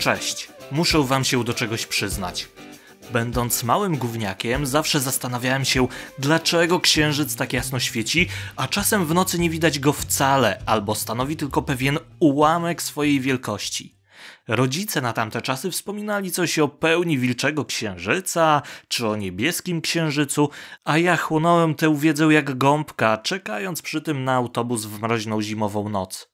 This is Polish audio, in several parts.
Cześć, muszę wam się do czegoś przyznać. Będąc małym gówniakiem, zawsze zastanawiałem się, dlaczego księżyc tak jasno świeci, a czasem w nocy nie widać go wcale, albo stanowi tylko pewien ułamek swojej wielkości. Rodzice na tamte czasy wspominali coś o pełni wilczego księżyca, czy o niebieskim księżycu, a ja chłonąłem tę wiedzę jak gąbka, czekając przy tym na autobus w mroźną zimową noc.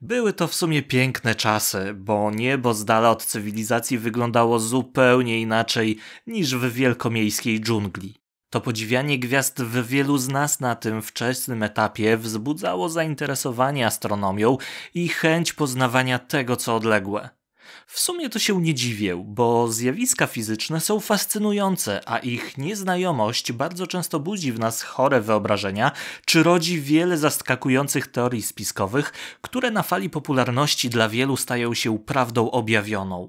Były to w sumie piękne czasy, bo niebo z dala od cywilizacji wyglądało zupełnie inaczej niż w wielkomiejskiej dżungli. To podziwianie gwiazd w wielu z nas na tym wczesnym etapie wzbudzało zainteresowanie astronomią i chęć poznawania tego, co odległe. W sumie to się nie dziwię, bo zjawiska fizyczne są fascynujące, a ich nieznajomość bardzo często budzi w nas chore wyobrażenia, czy rodzi wiele zaskakujących teorii spiskowych, które na fali popularności dla wielu stają się prawdą objawioną.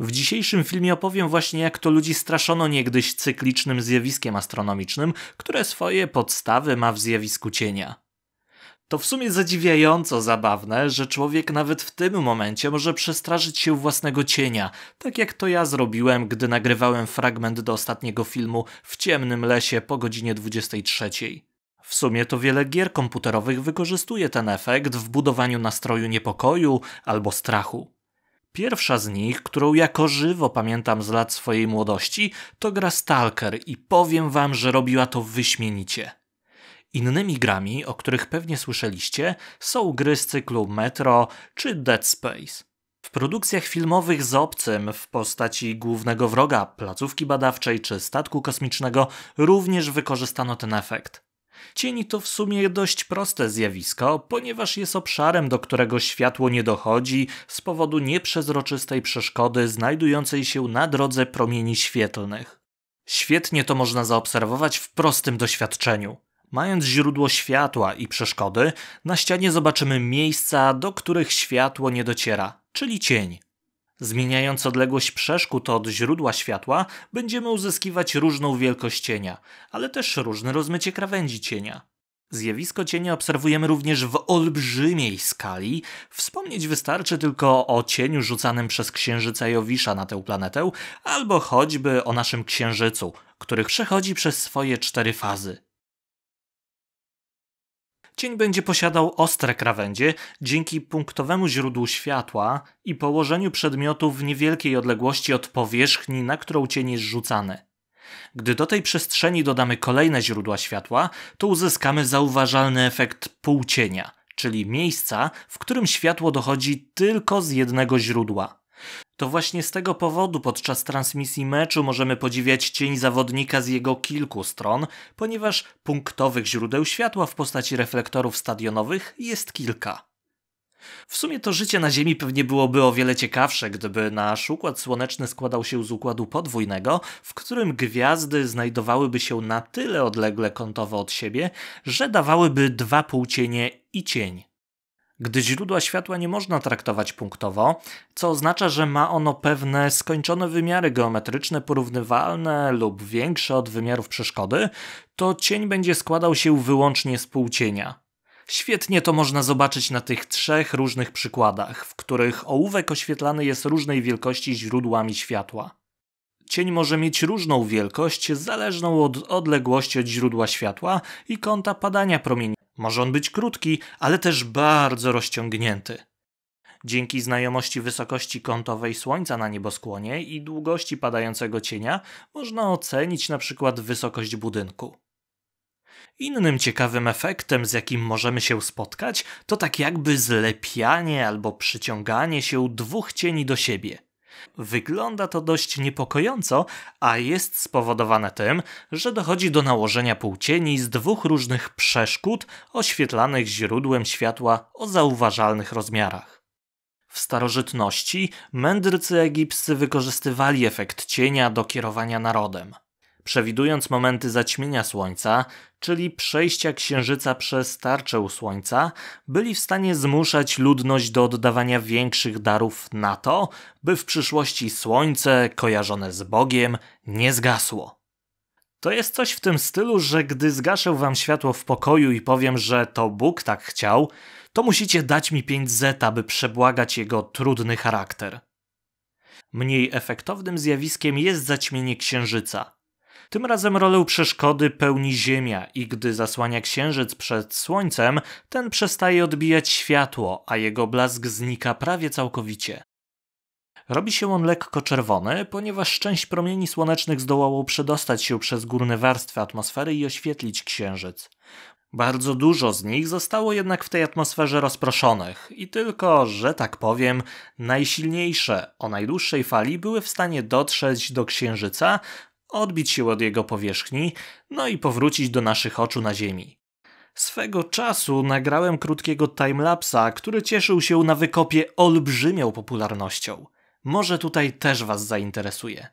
W dzisiejszym filmie opowiem właśnie, jak to ludzi straszono niegdyś cyklicznym zjawiskiem astronomicznym, które swoje podstawy ma w zjawisku cienia. To w sumie zadziwiająco zabawne, że człowiek nawet w tym momencie może przestraszyć się własnego cienia, tak jak to ja zrobiłem, gdy nagrywałem fragment do ostatniego filmu w ciemnym lesie po godzinie 23. W sumie to wiele gier komputerowych wykorzystuje ten efekt w budowaniu nastroju niepokoju albo strachu. Pierwsza z nich, którą jako żywo pamiętam z lat swojej młodości, to gra Stalker i powiem wam, że robiła to wyśmienicie. Innymi grami, o których pewnie słyszeliście, są gry z cyklu Metro czy Dead Space. W produkcjach filmowych z obcym w postaci głównego wroga, placówki badawczej czy statku kosmicznego również wykorzystano ten efekt. Cień to w sumie dość proste zjawisko, ponieważ jest obszarem, do którego światło nie dochodzi z powodu nieprzezroczystej przeszkody znajdującej się na drodze promieni świetlnych. Świetnie to można zaobserwować w prostym doświadczeniu. Mając źródło światła i przeszkody, na ścianie zobaczymy miejsca, do których światło nie dociera, czyli cień. Zmieniając odległość przeszkód od źródła światła, będziemy uzyskiwać różną wielkość cienia, ale też różne rozmycie krawędzi cienia. Zjawisko cienia obserwujemy również w olbrzymiej skali. Wspomnieć wystarczy tylko o cieniu rzucanym przez księżyca Jowisza na tę planetę, albo choćby o naszym księżycu, który przechodzi przez swoje cztery fazy. Cień będzie posiadał ostre krawędzie dzięki punktowemu źródłu światła i położeniu przedmiotu w niewielkiej odległości od powierzchni, na którą cień jest rzucany. Gdy do tej przestrzeni dodamy kolejne źródła światła, to uzyskamy zauważalny efekt półcienia, czyli miejsca, w którym światło dochodzi tylko z jednego źródła. To właśnie z tego powodu podczas transmisji meczu możemy podziwiać cień zawodnika z jego kilku stron, ponieważ punktowych źródeł światła w postaci reflektorów stadionowych jest kilka. W sumie to życie na Ziemi pewnie byłoby o wiele ciekawsze, gdyby nasz układ słoneczny składał się z układu podwójnego, w którym gwiazdy znajdowałyby się na tyle odlegle kątowo od siebie, że dawałyby dwa półcienie i cień gdy źródła światła nie można traktować punktowo, co oznacza, że ma ono pewne skończone wymiary geometryczne porównywalne lub większe od wymiarów przeszkody, to cień będzie składał się wyłącznie z półcienia. Świetnie to można zobaczyć na tych trzech różnych przykładach, w których ołówek oświetlany jest różnej wielkości źródłami światła. Cień może mieć różną wielkość, zależną od odległości od źródła światła i kąta padania promieni. Może on być krótki, ale też bardzo rozciągnięty. Dzięki znajomości wysokości kątowej Słońca na nieboskłonie i długości padającego cienia można ocenić na przykład wysokość budynku. Innym ciekawym efektem, z jakim możemy się spotkać, to tak jakby zlepianie albo przyciąganie się dwóch cieni do siebie. Wygląda to dość niepokojąco, a jest spowodowane tym, że dochodzi do nałożenia półcieni z dwóch różnych przeszkód oświetlanych źródłem światła o zauważalnych rozmiarach. W starożytności mędrcy egipscy wykorzystywali efekt cienia do kierowania narodem przewidując momenty zaćmienia Słońca, czyli przejścia Księżyca przez tarczę Słońca, byli w stanie zmuszać ludność do oddawania większych darów na to, by w przyszłości Słońce, kojarzone z Bogiem, nie zgasło. To jest coś w tym stylu, że gdy zgaszę wam światło w pokoju i powiem, że to Bóg tak chciał, to musicie dać mi 5 zeta, by przebłagać jego trudny charakter. Mniej efektownym zjawiskiem jest zaćmienie księżyca. Tym razem rolę przeszkody pełni Ziemia i gdy zasłania księżyc przed Słońcem, ten przestaje odbijać światło, a jego blask znika prawie całkowicie. Robi się on lekko czerwony, ponieważ część promieni słonecznych zdołało przedostać się przez górne warstwy atmosfery i oświetlić księżyc. Bardzo dużo z nich zostało jednak w tej atmosferze rozproszonych i tylko, że tak powiem, najsilniejsze o najdłuższej fali były w stanie dotrzeć do Księżyca, odbić się od jego powierzchni, no i powrócić do naszych oczu na Ziemi. Swego czasu nagrałem krótkiego timelapsa, który cieszył się na wykopie olbrzymią popularnością. Może tutaj też Was zainteresuje.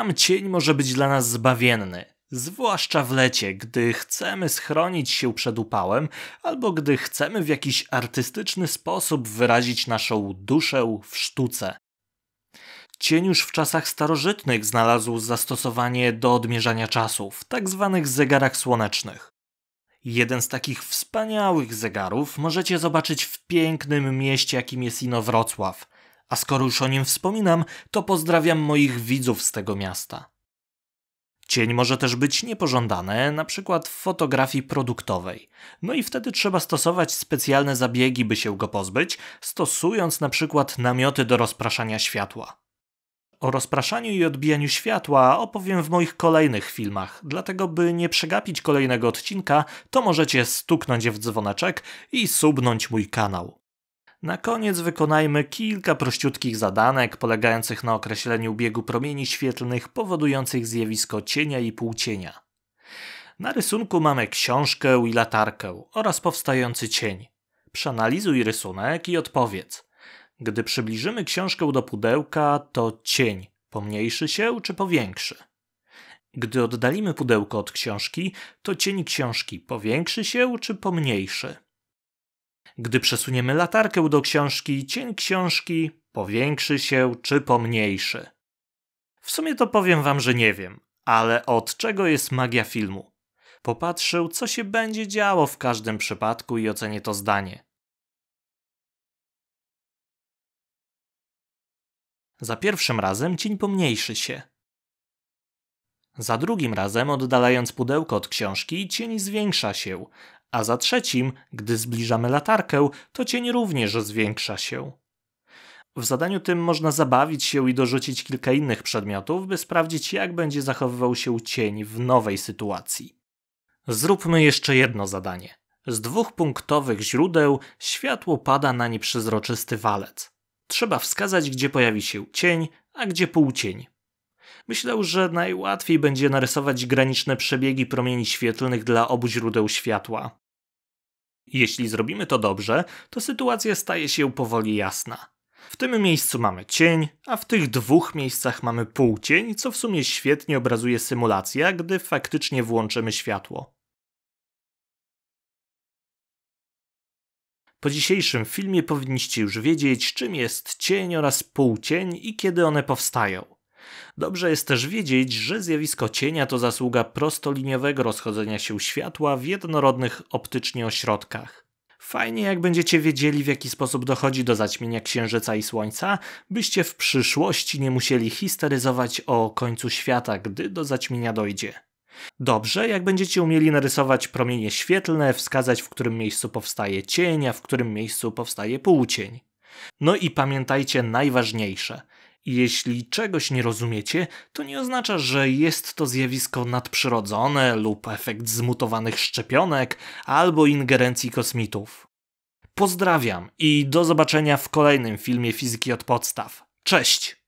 sam cień może być dla nas zbawienny. Zwłaszcza w lecie, gdy chcemy schronić się przed upałem, albo gdy chcemy w jakiś artystyczny sposób wyrazić naszą duszę w sztuce. Cień już w czasach starożytnych znalazł zastosowanie do odmierzania czasu w tak zwanych zegarach słonecznych. Jeden z takich wspaniałych zegarów możecie zobaczyć w pięknym mieście, jakim jest Inowrocław – a skoro już o nim wspominam, to pozdrawiam moich widzów z tego miasta. Cień może też być niepożądany, na przykład w fotografii produktowej. No i wtedy trzeba stosować specjalne zabiegi, by się go pozbyć, stosując na przykład namioty do rozpraszania światła. O rozpraszaniu i odbijaniu światła opowiem w moich kolejnych filmach, dlatego by nie przegapić kolejnego odcinka, to możecie stuknąć w dzwoneczek i subnąć mój kanał. Na koniec wykonajmy kilka prościutkich zadanek polegających na określeniu biegu promieni świetlnych powodujących zjawisko cienia i półcienia. Na rysunku mamy książkę i latarkę oraz powstający cień. Przeanalizuj rysunek i odpowiedz. Gdy przybliżymy książkę do pudełka, to cień pomniejszy się czy powiększy? Gdy oddalimy pudełko od książki, to cień książki powiększy się czy pomniejszy? Gdy przesuniemy latarkę do książki, cień książki powiększy się czy pomniejszy. W sumie to powiem wam, że nie wiem, ale od czego jest magia filmu? Popatrzył, co się będzie działo w każdym przypadku i ocenię to zdanie. Za pierwszym razem cień pomniejszy się. Za drugim razem, oddalając pudełko od książki, cień zwiększa się, a za trzecim, gdy zbliżamy latarkę, to cień również zwiększa się. W zadaniu tym można zabawić się i dorzucić kilka innych przedmiotów, by sprawdzić, jak będzie zachowywał się cień w nowej sytuacji. Zróbmy jeszcze jedno zadanie. Z dwóch punktowych źródeł światło pada na nieprzezroczysty walec. Trzeba wskazać, gdzie pojawi się cień, a gdzie półcień. Myślał, że najłatwiej będzie narysować graniczne przebiegi promieni świetlnych dla obu źródeł światła. Jeśli zrobimy to dobrze, to sytuacja staje się powoli jasna. W tym miejscu mamy cień, a w tych dwóch miejscach mamy półcień, co w sumie świetnie obrazuje symulacja, gdy faktycznie włączymy światło. Po dzisiejszym filmie powinniście już wiedzieć, czym jest cień oraz półcień i kiedy one powstają. Dobrze jest też wiedzieć, że zjawisko cienia to zasługa prostoliniowego rozchodzenia się światła w jednorodnych optycznie ośrodkach. Fajnie, jak będziecie wiedzieli, w jaki sposób dochodzi do zaćmienia Księżyca i Słońca, byście w przyszłości nie musieli histeryzować o końcu świata, gdy do zaćmienia dojdzie. Dobrze, jak będziecie umieli narysować promienie świetlne, wskazać, w którym miejscu powstaje cień, a w którym miejscu powstaje półcień. No i pamiętajcie najważniejsze – jeśli czegoś nie rozumiecie, to nie oznacza, że jest to zjawisko nadprzyrodzone lub efekt zmutowanych szczepionek albo ingerencji kosmitów. Pozdrawiam i do zobaczenia w kolejnym filmie Fizyki od Podstaw. Cześć!